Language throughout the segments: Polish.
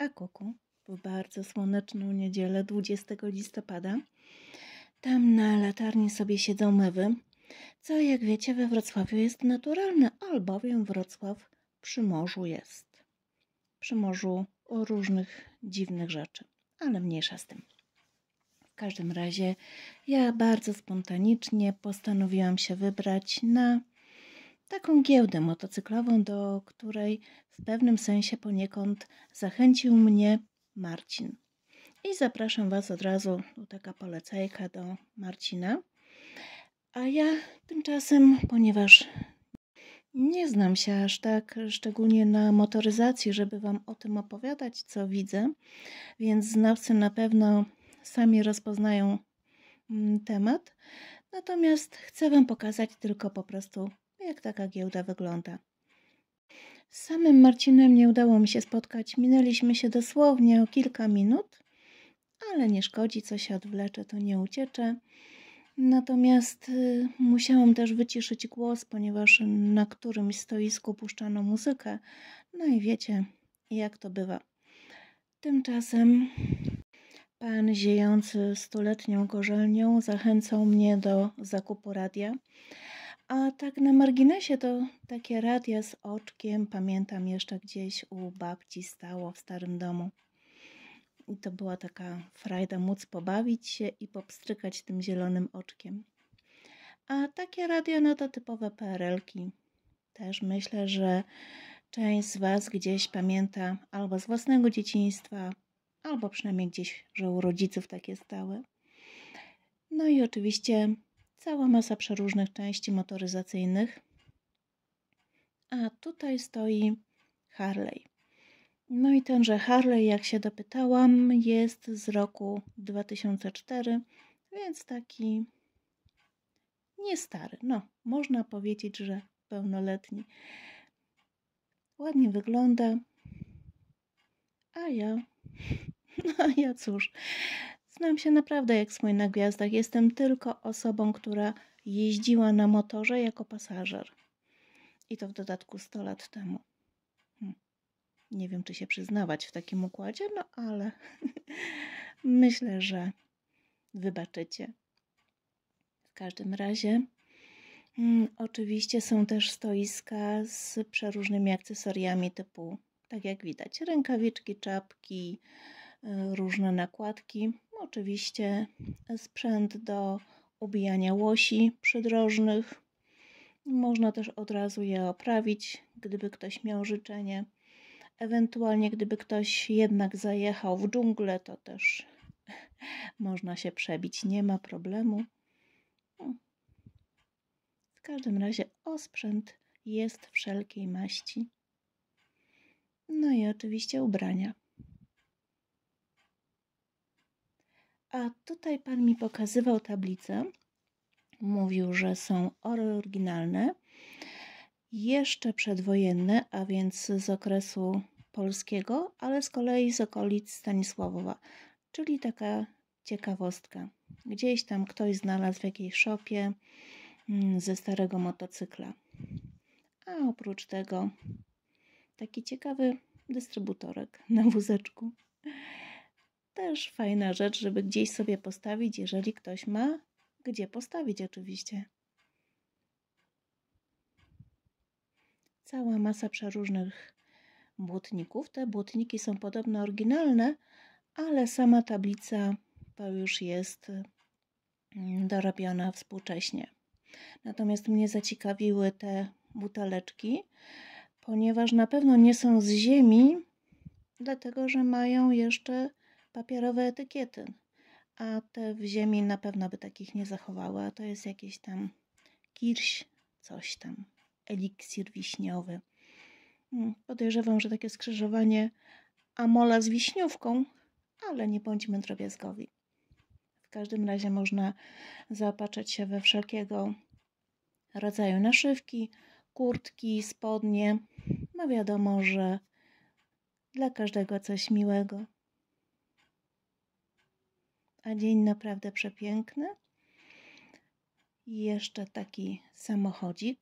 a kuku w bardzo słoneczną niedzielę 20 listopada. Tam na latarni sobie siedzą mewy, co jak wiecie we Wrocławiu jest naturalne, albowiem Wrocław przy morzu jest. Przy morzu o różnych dziwnych rzeczy, ale mniejsza z tym. W każdym razie ja bardzo spontanicznie postanowiłam się wybrać na taką giełdę motocyklową, do której w pewnym sensie poniekąd zachęcił mnie Marcin. I zapraszam Was od razu, tu taka polecajka do Marcina. A ja tymczasem, ponieważ nie znam się aż tak szczególnie na motoryzacji, żeby Wam o tym opowiadać, co widzę, więc znawcy na pewno sami rozpoznają mm, temat. Natomiast chcę Wam pokazać tylko po prostu jak taka giełda wygląda. Z samym Marcinem nie udało mi się spotkać. Minęliśmy się dosłownie o kilka minut, ale nie szkodzi, co się odwlecze, to nie ucieczę. Natomiast y, musiałam też wyciszyć głos, ponieważ na którymś stoisku puszczano muzykę. No i wiecie, jak to bywa. Tymczasem pan ziejący stuletnią gorzelnią zachęcał mnie do zakupu radia. A tak na marginesie to takie radia z oczkiem pamiętam jeszcze gdzieś u babci stało w starym domu. I to była taka frajda móc pobawić się i popstrykać tym zielonym oczkiem. A takie radio, no to typowe PRL-ki. Też myślę, że część z Was gdzieś pamięta albo z własnego dzieciństwa, albo przynajmniej gdzieś, że u rodziców takie stały. No i oczywiście Cała masa przeróżnych części motoryzacyjnych. A tutaj stoi Harley. No i tenże Harley, jak się dopytałam, jest z roku 2004, więc taki nie stary. No, można powiedzieć, że pełnoletni. Ładnie wygląda. A ja, no ja cóż, Znam się naprawdę jak słoń na gwiazdach. Jestem tylko osobą, która jeździła na motorze jako pasażer. I to w dodatku 100 lat temu. Hmm. Nie wiem, czy się przyznawać w takim układzie, no ale myślę, że wybaczycie. W każdym razie, mm, oczywiście są też stoiska z przeróżnymi akcesoriami typu, tak jak widać, rękawiczki, czapki, y, różne nakładki. Oczywiście e, sprzęt do ubijania łosi przydrożnych. Można też od razu je oprawić, gdyby ktoś miał życzenie. Ewentualnie, gdyby ktoś jednak zajechał w dżunglę, to też można się przebić, nie ma problemu. No. W każdym razie osprzęt jest wszelkiej maści. No i oczywiście ubrania. A tutaj Pan mi pokazywał tablicę. Mówił, że są oryginalne, jeszcze przedwojenne, a więc z okresu polskiego, ale z kolei z okolic Stanisławowa. Czyli taka ciekawostka. Gdzieś tam ktoś znalazł w jakiejś szopie mm, ze starego motocykla. A oprócz tego taki ciekawy dystrybutorek na wózeczku. Też fajna rzecz, żeby gdzieś sobie postawić, jeżeli ktoś ma gdzie postawić oczywiście. Cała masa przeróżnych błotników. Te błotniki są podobno oryginalne, ale sama tablica to już jest mm, dorobiona współcześnie. Natomiast mnie zaciekawiły te buteleczki, ponieważ na pewno nie są z ziemi, dlatego że mają jeszcze papierowe etykiety, a te w ziemi na pewno by takich nie zachowały, a to jest jakieś tam kirś, coś tam, eliksir wiśniowy. Mm, podejrzewam, że takie skrzyżowanie amola z wiśniówką, ale nie bądźmy drobiazgowi. W każdym razie można zaopatrzeć się we wszelkiego rodzaju naszywki, kurtki, spodnie. No wiadomo, że dla każdego coś miłego a dzień naprawdę przepiękny. I jeszcze taki samochodzik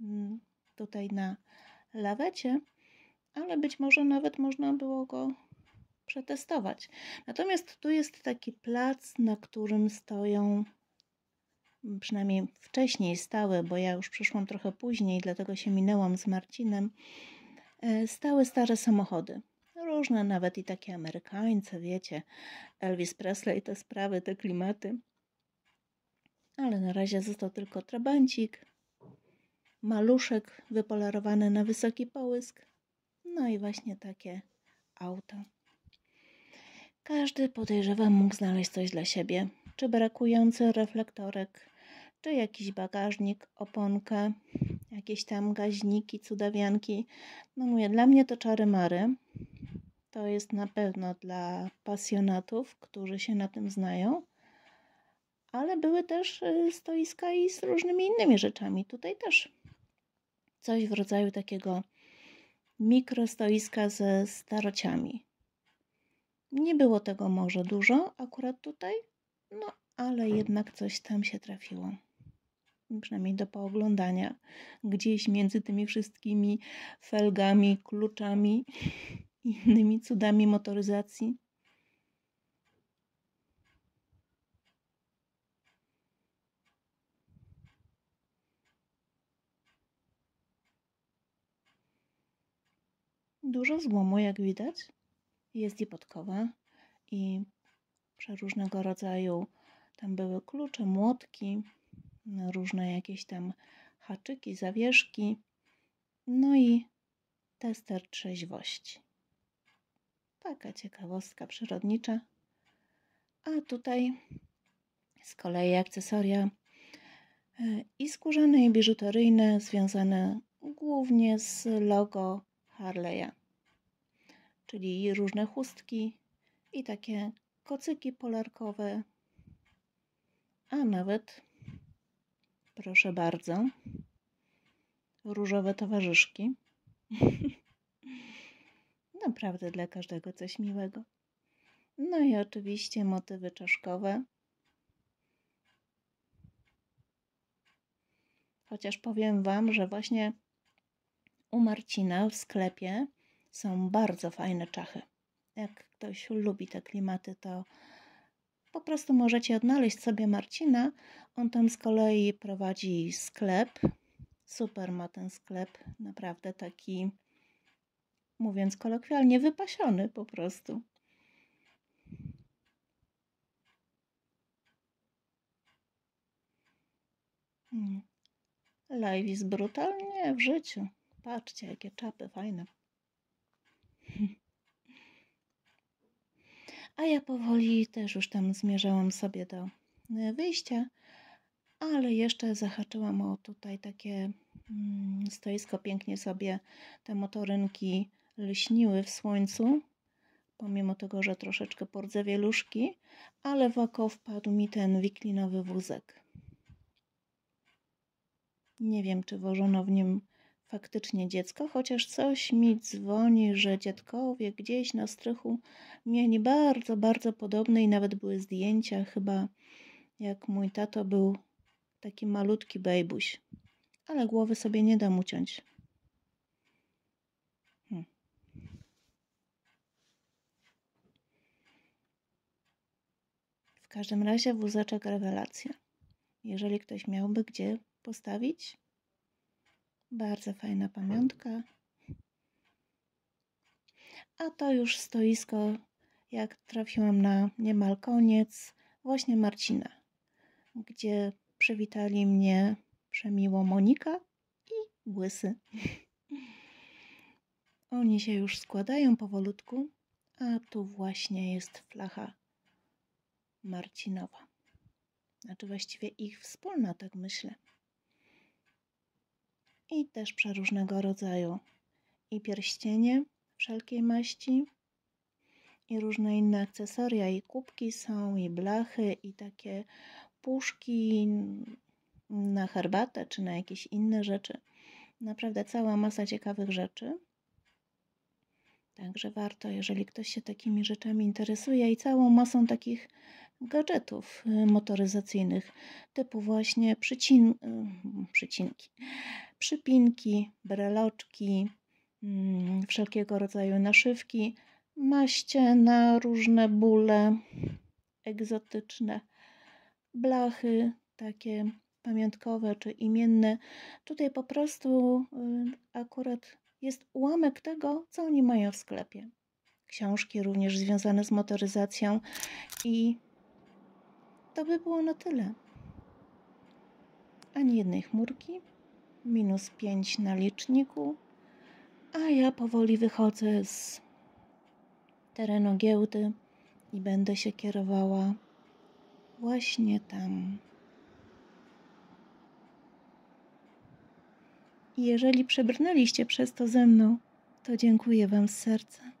mm, tutaj na lawecie, ale być może nawet można było go przetestować. Natomiast tu jest taki plac, na którym stoją, mm, przynajmniej wcześniej stały, bo ja już przyszłam trochę później, dlatego się minęłam z Marcinem, e, stały stare samochody różne, nawet i takie Amerykańce, wiecie, Elvis Presley, te sprawy, te klimaty. Ale na razie został tylko trabancik, maluszek wypolerowany na wysoki połysk, no i właśnie takie auta. Każdy podejrzewam mógł znaleźć coś dla siebie, czy brakujący reflektorek, czy jakiś bagażnik, oponkę, jakieś tam gaźniki, cudawianki. No mówię, dla mnie to czary mary, to jest na pewno dla pasjonatów, którzy się na tym znają, ale były też y, stoiska i z różnymi innymi rzeczami. Tutaj też coś w rodzaju takiego mikrostoiska ze starociami. Nie było tego może dużo akurat tutaj, no ale jednak coś tam się trafiło. Przynajmniej do pooglądania gdzieś między tymi wszystkimi felgami, kluczami innymi cudami motoryzacji. Dużo złomu, jak widać. Jest i podkowa, i przeróżnego rodzaju tam były klucze, młotki, różne jakieś tam haczyki, zawieszki, no i tester trzeźwości. Taka ciekawostka przyrodnicza. A tutaj z kolei akcesoria e, i skórzane i biżuteryjne związane głównie z logo Harley'a. Czyli różne chustki i takie kocyki polarkowe, a nawet, proszę bardzo, różowe towarzyszki. Naprawdę dla każdego coś miłego. No i oczywiście motywy czaszkowe. Chociaż powiem Wam, że właśnie u Marcina w sklepie są bardzo fajne czachy. Jak ktoś lubi te klimaty, to po prostu możecie odnaleźć sobie Marcina. On tam z kolei prowadzi sklep. Super ma ten sklep, naprawdę taki mówiąc kolokwialnie, wypasiony po prostu. Hmm. Live is brutalnie w życiu. Patrzcie, jakie czapy fajne. A ja powoli też już tam zmierzałam sobie do e, wyjścia, ale jeszcze zahaczyłam o tutaj takie mm, stoisko pięknie sobie te motorynki lśniły w słońcu, pomimo tego, że troszeczkę pordzę wieluszki, ale w oko wpadł mi ten wiklinowy wózek. Nie wiem, czy wożono w nim faktycznie dziecko, chociaż coś mi dzwoni, że dziadkowie gdzieś na strychu mieli bardzo, bardzo podobne i nawet były zdjęcia chyba jak mój tato był taki malutki bejbuś, ale głowy sobie nie dam uciąć. W każdym razie wózeczek rewelacja. Jeżeli ktoś miałby gdzie postawić, bardzo fajna pamiątka. A to już stoisko, jak trafiłam na niemal koniec, właśnie Marcina, gdzie przywitali mnie przemiło Monika i Błysy. Oni się już składają powolutku, a tu właśnie jest flacha Marcinowa. Znaczy właściwie ich wspólna, tak myślę. I też przeróżnego rodzaju. I pierścienie wszelkiej maści, i różne inne akcesoria, i kubki są, i blachy, i takie puszki na herbatę, czy na jakieś inne rzeczy. Naprawdę cała masa ciekawych rzeczy. Także warto, jeżeli ktoś się takimi rzeczami interesuje i całą masą takich gadżetów y, motoryzacyjnych, typu właśnie przycin, y, przycinki, przypinki, breloczki, mm, wszelkiego rodzaju naszywki, maście na różne bóle egzotyczne, blachy takie pamiątkowe czy imienne. Tutaj po prostu y, akurat jest ułamek tego, co oni mają w sklepie. Książki również związane z motoryzacją i to by było na tyle. Ani jednej chmurki, minus 5 na liczniku, a ja powoli wychodzę z terenu giełdy i będę się kierowała właśnie tam. I jeżeli przebrnęliście przez to ze mną, to dziękuję Wam z serca.